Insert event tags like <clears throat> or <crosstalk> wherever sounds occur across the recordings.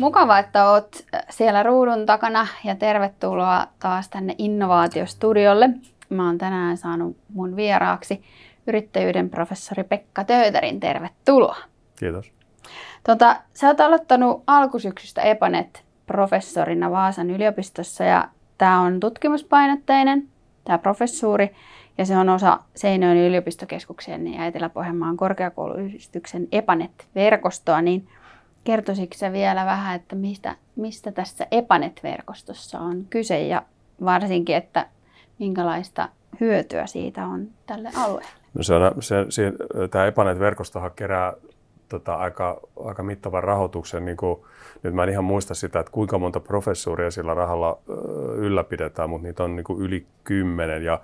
Mukava, että oot äh, siellä ruudun takana ja tervetuloa taas tänne Innovaatiostudiolle. Mä oon tänään saanut mun vieraaksi yrittäjyyden professori Pekka Töytärin. Tervetuloa. Kiitos. Tota, sä oot aloittanut alkusyksystä Epanet professorina Vaasan yliopistossa ja tämä on tutkimuspainotteinen, tämä professuuri, ja se on osa Seinäjoen yliopistokeskuksen ja Etelä-Pohjanmaan korkeakouluyhdistyksen Epanet-verkostoa, niin – Kertoisitko vielä vähän, että mistä, mistä tässä Epanet-verkostossa on kyse ja varsinkin, että minkälaista hyötyä siitä on tälle alueelle? No se on, se, se, tämä Epanet-verkostohan kerää tota, aika, aika mittavan rahoituksen. Niin kuin, nyt mä en ihan muista sitä, että kuinka monta professuuria sillä rahalla ylläpidetään, mutta niitä on niin kuin yli kymmenen. Ja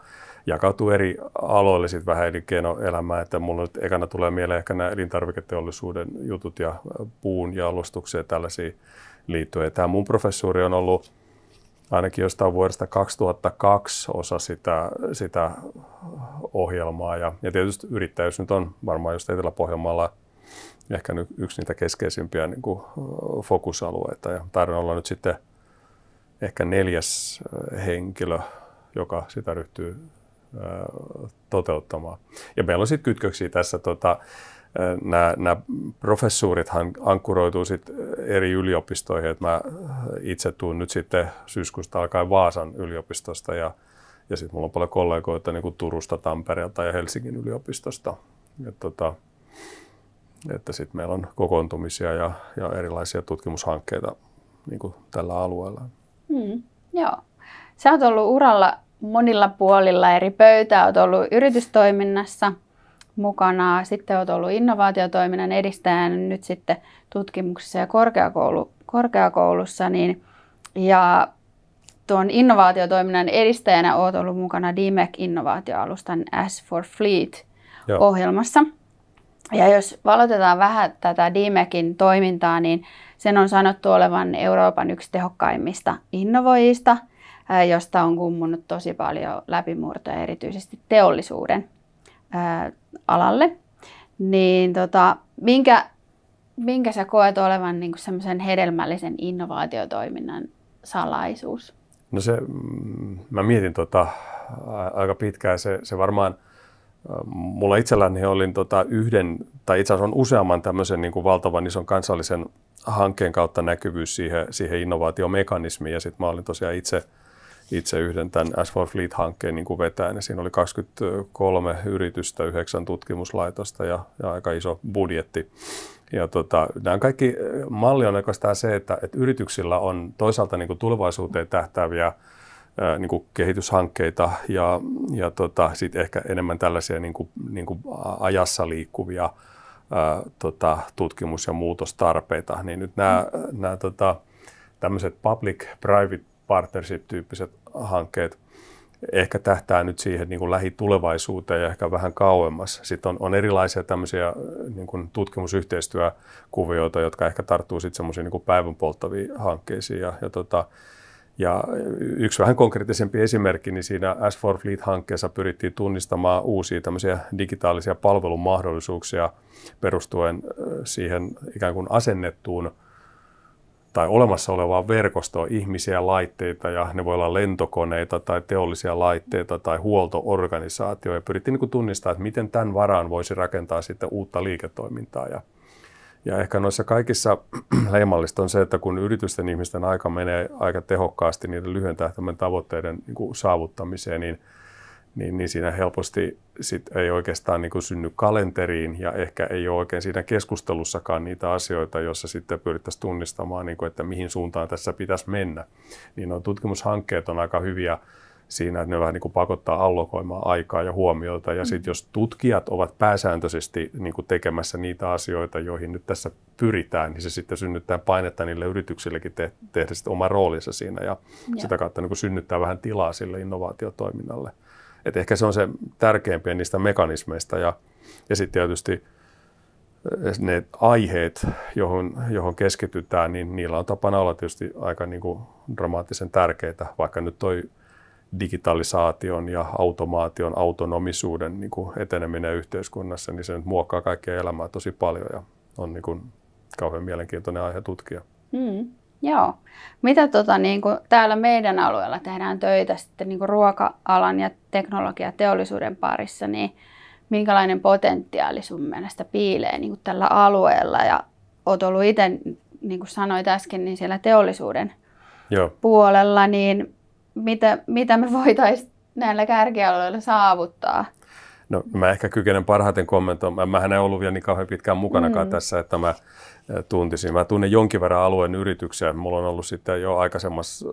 jakautuu eri aloille sit vähän elinkeinoelämää, että mulla nyt ekana tulee mieleen ehkä nämä elintarviketeollisuuden jutut ja puun ja alustukseen tällaisiin liittyen. Tämä mun professuuri on ollut ainakin jostain vuodesta 2002 osa sitä, sitä ohjelmaa. Ja, ja tietysti yrittäjyys nyt on varmaan just Etelä-Pohjanmaalla ehkä nyt yksi niitä keskeisimpiä niin kuin, fokusalueita. Ja taidan olla nyt sitten ehkä neljäs henkilö, joka sitä ryhtyy toteuttamaan. Ja meillä on sitten kytköksiä tässä, tota, nämä, nämä professuurithan ankkuroituu sit eri yliopistoihin, että mä itse tuun nyt sitten syyskuusta alkaen Vaasan yliopistosta ja, ja sitten mulla on paljon kollegoita niin kuin Turusta, Tampereelta ja Helsingin yliopistosta. Et tota, että sitten meillä on kokoontumisia ja, ja erilaisia tutkimushankkeita niin kuin tällä alueella. Mm, joo. Sä oot ollut uralla monilla puolilla eri pöytää, olet ollut yritystoiminnassa mukana, sitten olet ollut innovaatiotoiminnan edistäjän nyt sitten tutkimuksessa ja korkeakoulu, korkeakoulussa, niin, ja tuon innovaatiotoiminnan edistäjänä olet ollut mukana DMEC-innovaatioalustan S for Fleet-ohjelmassa. Ja jos valotetaan vähän tätä DMECin toimintaa, niin sen on sanottu olevan Euroopan yksi tehokkaimmista innovoijista – josta on kummunut tosi paljon läpimurtoja erityisesti teollisuuden alalle. Niin tota, minkä, minkä sä koet olevan niin semmoisen hedelmällisen innovaatiotoiminnan salaisuus? No se, mm, mä mietin tota, aika pitkään, se, se varmaan – Mulla itselläni olin tota yhden, tai itse asiassa on useamman tämmöisen niin kuin valtavan ison kansallisen hankkeen kautta näkyvyys siihen, siihen innovaatiomekanismiin. Ja sitten mä olin tosiaan itse itse yhden tämän S4 Fleet-hankkeen niin kuin vetäen, Ja siinä oli 23 yritystä, 9 tutkimuslaitosta ja, ja aika iso budjetti. Ja tota, nämä kaikki malli on oikeastaan se, että, että yrityksillä on toisaalta niin kuin tulevaisuuteen tähtääviä ää, niin kuin kehityshankkeita ja, ja tota, sit ehkä enemmän tällaisia niin kuin, niin kuin ajassa liikkuvia ää, tota, tutkimus- ja muutostarpeita, niin nyt nämä, mm. nämä tota, tämmöiset public-private partnership-tyyppiset hankkeet ehkä tähtää nyt siihen niin kuin lähitulevaisuuteen ja ehkä vähän kauemmas. Sitten on, on erilaisia tämmöisiä äh, niin kuin tutkimusyhteistyökuvioita, jotka ehkä tarttuu sitten semmoisiin niin päivän polttaviin hankkeisiin. Ja, ja, tota, ja yksi vähän konkreettisempi esimerkki, niin siinä S4 Fleet-hankkeessa pyrittiin tunnistamaan uusia tämmöisiä digitaalisia palvelumahdollisuuksia perustuen äh, siihen ikään kuin asennettuun – tai olemassa olevaa verkostoa ihmisiä, laitteita ja ne voi olla lentokoneita tai teollisia laitteita tai huoltoorganisaatio ja pyrittiin niin tunnistamaan, että miten tämän varaan voisi rakentaa sitten uutta liiketoimintaa ja ja ehkä noissa kaikissa <clears throat> leimallista on se, että kun yritysten ihmisten aika menee aika tehokkaasti niiden lyhyen tähtäimen tavoitteiden niin kuin saavuttamiseen, niin, niin, niin siinä helposti sit ei oikeastaan niin kuin synny kalenteriin ja ehkä ei ole oikein siinä keskustelussakaan niitä asioita, joissa sitten pyrittäisiin tunnistamaan, niin kuin, että mihin suuntaan tässä pitäisi mennä. Niin on, tutkimushankkeet on aika hyviä siinä, että ne vähän niin kuin pakottaa allokoimaan aikaa ja huomiota. Ja sitten mm. jos tutkijat ovat pääsääntöisesti niin kuin tekemässä niitä asioita, joihin nyt tässä pyritään, niin se sitten synnyttää painetta niille yrityksillekin te- tehdä sitten oma roolinsa siinä ja, ja. sitä kautta niin kuin synnyttää vähän tilaa sille innovaatiotoiminnalle. Et ehkä se on se tärkeimpiä niistä mekanismeista ja, ja sitten tietysti eh, ne aiheet, johon, johon keskitytään, niin niillä on tapana olla tietysti aika niin kuin dramaattisen tärkeitä, vaikka nyt toi digitalisaation ja automaation, autonomisuuden niin kuin eteneminen yhteiskunnassa, niin se nyt muokkaa kaikkea elämää tosi paljon ja on niin kuin kauhean mielenkiintoinen aihe tutkia. Mm. Joo. Mitä tota, niin kuin täällä meidän alueella tehdään töitä sitten niin kuin ruoka-alan ja teknologiateollisuuden parissa, niin minkälainen potentiaali sun mielestä piilee niin kuin tällä alueella? Ja oot ollut itse, niin kuin sanoit äsken, niin siellä teollisuuden Joo. puolella, niin mitä, mitä me voitaisiin näillä kärkialueilla saavuttaa? No mä ehkä kykenen parhaiten kommentoimaan. Mähän en ollut vielä niin kauhean pitkään mukanakaan mm. tässä, että mä Äh, tuntisin. Mä tunnen jonkin verran alueen yrityksiä. Mulla on ollut sitten jo aikaisemmassa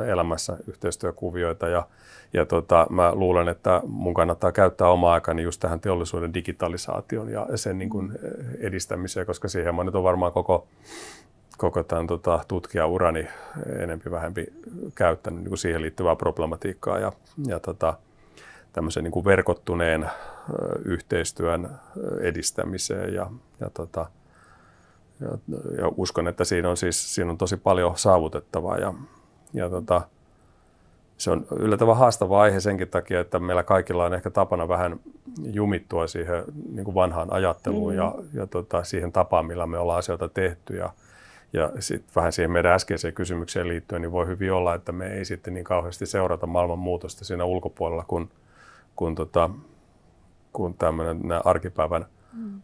äh, elämässä yhteistyökuvioita ja, ja tota, mä luulen, että mun kannattaa käyttää omaa aikani just tähän teollisuuden digitalisaation ja sen niin kuin äh, edistämiseen, koska siihen mä nyt on varmaan koko, koko tämän tota, tutkijaurani enempi vähempi käyttänyt niin kuin siihen liittyvää problematiikkaa ja, ja tota, tämmöisen niin kuin verkottuneen yhteistyön edistämiseen ja, ja tota, ja, ja uskon, että siinä on, siis, siinä on tosi paljon saavutettavaa ja, ja tota, se on yllättävän haastava aihe senkin takia, että meillä kaikilla on ehkä tapana vähän jumittua siihen niin kuin vanhaan ajatteluun mm. ja, mm-hmm. ja tota, siihen tapaan, millä me ollaan asioita tehty. Ja, ja sitten vähän siihen meidän äskeiseen kysymykseen liittyen, niin voi hyvin olla, että me ei sitten niin kauheasti seurata maailman muutosta siinä ulkopuolella, kun, kun, tota, kun tämmöinen nämä arkipäivän –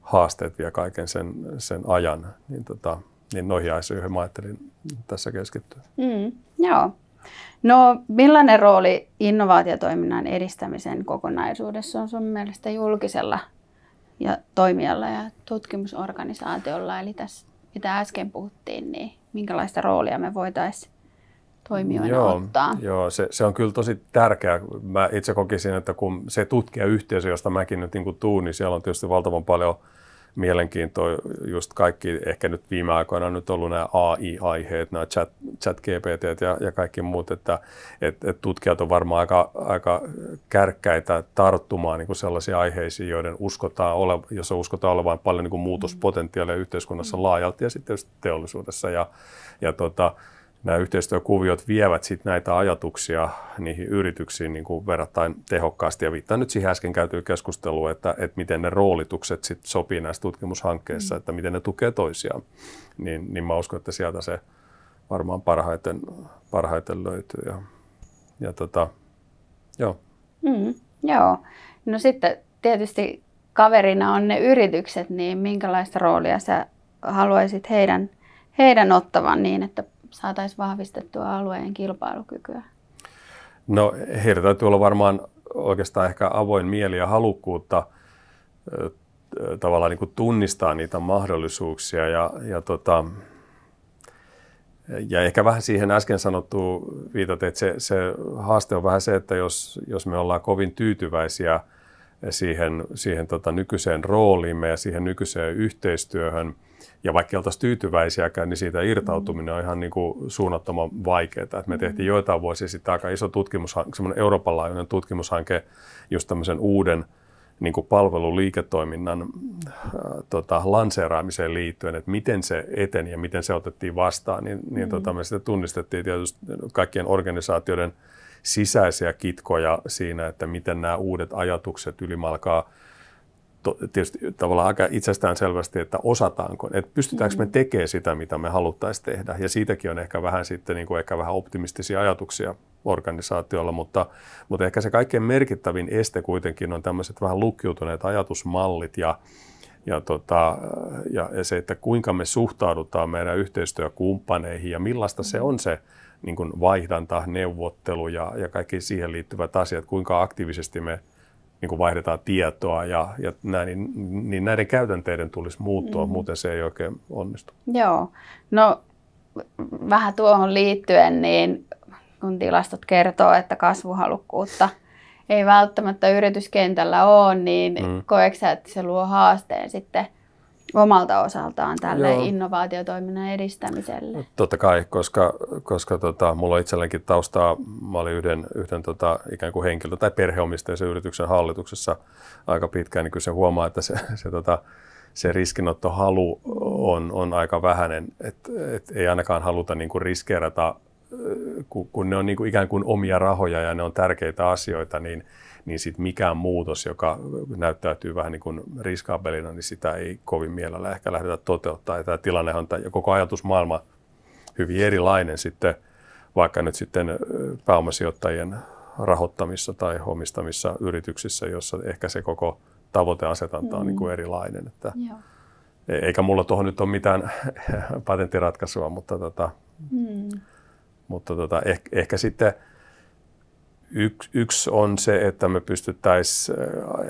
haasteet vie kaiken sen, sen ajan. Niin, tota, niin noihin asioihin mä ajattelin tässä keskittyä. Mm, joo. No millainen rooli innovaatiotoiminnan edistämisen kokonaisuudessa on sun mielestä julkisella ja toimijalla ja tutkimusorganisaatiolla? Eli tässä, mitä äsken puhuttiin, niin minkälaista roolia me voitaisiin toimijoina joo, ottaa. Joo, se, se on kyllä tosi tärkeää. Mä itse kokisin, että kun se tutkijayhteisö, josta mäkin nyt niin kuin tuun, niin siellä on tietysti valtavan paljon mielenkiintoa just kaikki, ehkä nyt viime aikoina on nyt ollut nämä AI-aiheet, nämä chat, chat GPT ja, ja kaikki muut, että et, et tutkijat on varmaan aika, aika kärkkäitä tarttumaan niin kuin sellaisiin aiheisiin, joiden uskotaan ole, jossa uskotaan olevan paljon niin kuin mm. muutospotentiaalia yhteiskunnassa mm. laajalti ja sitten teollisuudessa ja, ja tota, nämä yhteistyökuviot vievät sit näitä ajatuksia niihin yrityksiin niin kuin verrattain tehokkaasti. Ja viittaan nyt siihen äsken käytyyn keskusteluun, että, että miten ne roolitukset sit sopii näissä tutkimushankkeissa, mm. että miten ne tukee toisiaan. Niin, niin mä uskon, että sieltä se varmaan parhaiten, parhaiten löytyy. Ja, ja tota, joo. Mm, joo. No sitten tietysti kaverina on ne yritykset, niin minkälaista roolia sä haluaisit heidän, heidän ottavan niin, että saataisiin vahvistettua alueen kilpailukykyä? No heillä täytyy olla varmaan oikeastaan ehkä avoin mieli ja halukkuutta tavallaan niin tunnistaa niitä mahdollisuuksia ja, ja, tota, ja ehkä vähän siihen äsken sanottuun viitat, että se, se haaste on vähän se, että jos, jos me ollaan kovin tyytyväisiä siihen, siihen tota nykyiseen rooliimme ja siihen nykyiseen yhteistyöhön – ja vaikka oltaisiin tyytyväisiäkään, niin siitä irtautuminen on ihan niin kuin suunnattoman vaikeaa. me mm. tehtiin joitain vuosia sitten aika iso tutkimus, semmoinen Euroopan laajuinen tutkimushanke just tämmöisen uuden niin kuin palveluliiketoiminnan äh, tota, lanseeraamiseen liittyen, että miten se eteni ja miten se otettiin vastaan, niin, niin mm-hmm. tota, me sitä tunnistettiin tietysti kaikkien organisaatioiden sisäisiä kitkoja siinä, että miten nämä uudet ajatukset ylimalkaa tietysti tavallaan aika itsestään selvästi, että osataanko, että pystytäänkö me mm. tekemään sitä, mitä me haluttaisiin tehdä. Ja siitäkin on ehkä vähän sitten niin kuin ehkä vähän optimistisia ajatuksia organisaatiolla, mutta, mutta ehkä se kaikkein merkittävin este kuitenkin on tämmöiset vähän lukkiutuneet ajatusmallit ja, ja, tota, ja, ja se, että kuinka me suhtaudutaan meidän yhteistyökumppaneihin ja millaista se mm. on se niin kuin vaihdanta, neuvottelu ja, ja kaikki siihen liittyvät asiat, kuinka aktiivisesti me – niin kuin vaihdetaan tietoa ja, ja näin, niin, niin näiden käytänteiden tulisi muuttua, mm-hmm. muuten se ei oikein onnistu. Joo, no vähän tuohon liittyen, niin kun tilastot kertoo, että kasvuhalukkuutta ei välttämättä yrityskentällä ole, niin mm. koetko että se luo haasteen sitten omalta osaltaan tälle Joo. innovaatiotoiminnan edistämiselle? Totta kai, koska, koska tota, mulla on itsellenkin taustaa, mä olin yhden, yhden tota, ikään kuin henkilö- tai perheomisteisen yrityksen hallituksessa aika pitkään, niin kyllä se huomaa, että se, se tota, se riskinottohalu on, on aika vähäinen, että et ei ainakaan haluta niin kuin riskeerata, kun, kun ne on niin kuin ikään kuin omia rahoja ja ne on tärkeitä asioita, niin, niin sitten mikään muutos, joka näyttäytyy vähän niin kuin riskaabelina, niin sitä ei kovin mielellä ehkä lähdetä toteuttaa. Ja tämä tilannehan ja koko ajatusmaailma hyvin erilainen sitten, vaikka nyt sitten pääomasijoittajien rahoittamissa tai omistamissa yrityksissä, jossa ehkä se koko tavoiteasetanta on mm. niin kuin mm. erilainen. Että Joo. E- eikä mulla tuohon nyt ole mitään <laughs> patenttiratkaisua, mutta, tota, mm. mutta tota, ehkä, ehkä sitten – Yksi, yksi on se, että me pystyttäisiin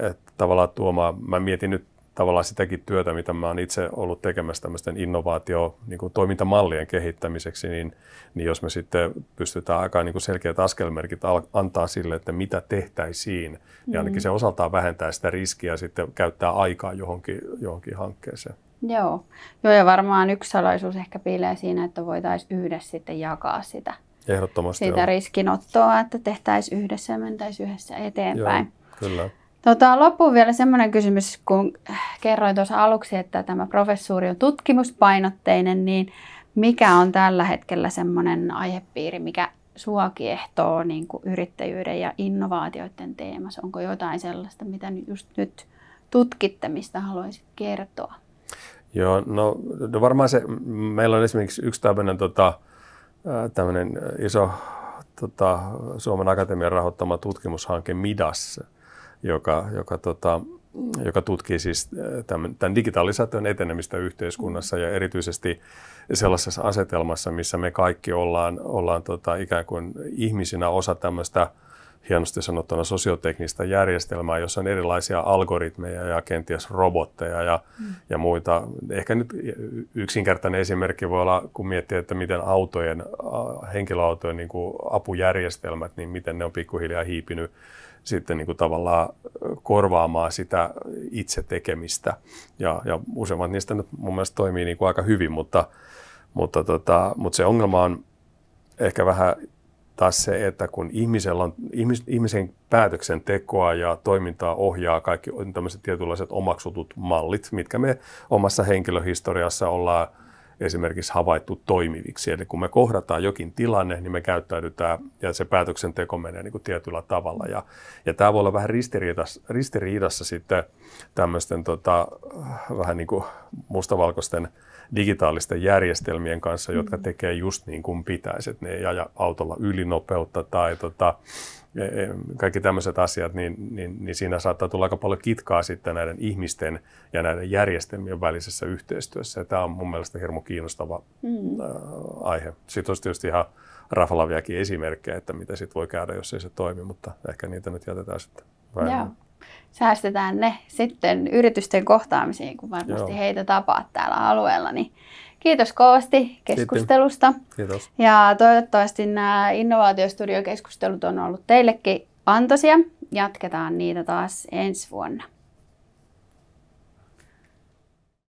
äh, tavallaan tuomaan, mä mietin nyt tavallaan sitäkin työtä, mitä mä oon itse ollut tekemässä tämmöisten innovaatio, niin kuin toimintamallien kehittämiseksi, niin, niin jos me sitten pystytään aika niin kuin selkeät askelmerkit antaa sille, että mitä tehtäisiin, niin mm. niin ainakin se osaltaan vähentää sitä riskiä sitten käyttää aikaa johonkin, johonkin hankkeeseen. Joo. Joo, ja varmaan yksi salaisuus ehkä piilee siinä, että voitaisiin yhdessä sitten jakaa sitä Ehdottomasti sitä on. riskinottoa, että tehtäisiin yhdessä ja mentäisiin yhdessä eteenpäin. Joo, kyllä. Tota, loppuun vielä semmoinen kysymys, kun kerroin tuossa aluksi, että tämä professuuri on tutkimuspainotteinen, niin mikä on tällä hetkellä semmoinen aihepiiri, mikä sua kiehtoo niin kuin yrittäjyyden ja innovaatioiden teemassa? Onko jotain sellaista, mitä just nyt tutkitte, mistä haluaisit kertoa? Joo, no, no varmaan se, meillä on esimerkiksi yksi tämmöinen tota, tämmöinen iso tota, Suomen Akatemian rahoittama tutkimushanke Midas, joka, joka, tota, joka tutkii siis tämän, tämän digitalisaation etenemistä yhteiskunnassa ja erityisesti sellaisessa asetelmassa, missä me kaikki ollaan, ollaan tota, ikään kuin ihmisinä osa tämmöistä – hienosti sanottuna sosioteknistä järjestelmää, jossa on erilaisia algoritmeja ja kenties robotteja ja, mm. ja muita. Ehkä nyt yksinkertainen esimerkki voi olla, kun miettii, että miten autojen, henkilöautojen niin kuin apujärjestelmät, niin miten ne on pikkuhiljaa hiipinyt sitten niin kuin tavallaan korvaamaan sitä itse tekemistä. Ja, ja useimmat niistä nyt mun mielestä toimii niin kuin aika hyvin, mutta, mutta, tota, mutta se ongelma on ehkä vähän taas se, että kun ihmisellä on, ihmis, ihmisen päätöksentekoa ja toimintaa ohjaa kaikki tämmöiset tietynlaiset omaksutut mallit, mitkä me omassa henkilöhistoriassa ollaan esimerkiksi havaittu toimiviksi. Eli kun me kohdataan jokin tilanne, niin me käyttäydytään ja se päätöksenteko menee niin kuin tietyllä tavalla. Ja, ja tämä voi olla vähän ristiriidassa, ristiriidassa sitten tämmöisten tota, vähän niin kuin mustavalkoisten digitaalisten järjestelmien kanssa, jotka mm. tekee just niin kuin pitäisi. Että ne ei aja autolla ylinopeutta tai tota, E, e, kaikki tämmöiset asiat, niin, niin, niin siinä saattaa tulla aika paljon kitkaa sitten näiden ihmisten ja näiden järjestelmien välisessä yhteistyössä. Ja tämä on mun mielestä hirmu kiinnostava mm. aihe. Sitten olisi tietysti ihan rafalaviakin esimerkkejä, että mitä sitten voi käydä, jos ei se toimi, mutta ehkä niitä nyt jätetään sitten Joo, säästetään ne sitten yritysten kohtaamisiin, kun varmasti Joo. heitä tapaat täällä alueella, niin Kiitos kovasti keskustelusta. Kiitos. Ja toivottavasti nämä innovaatiostudiokeskustelut on ollut teillekin antoisia. Jatketaan niitä taas ensi vuonna.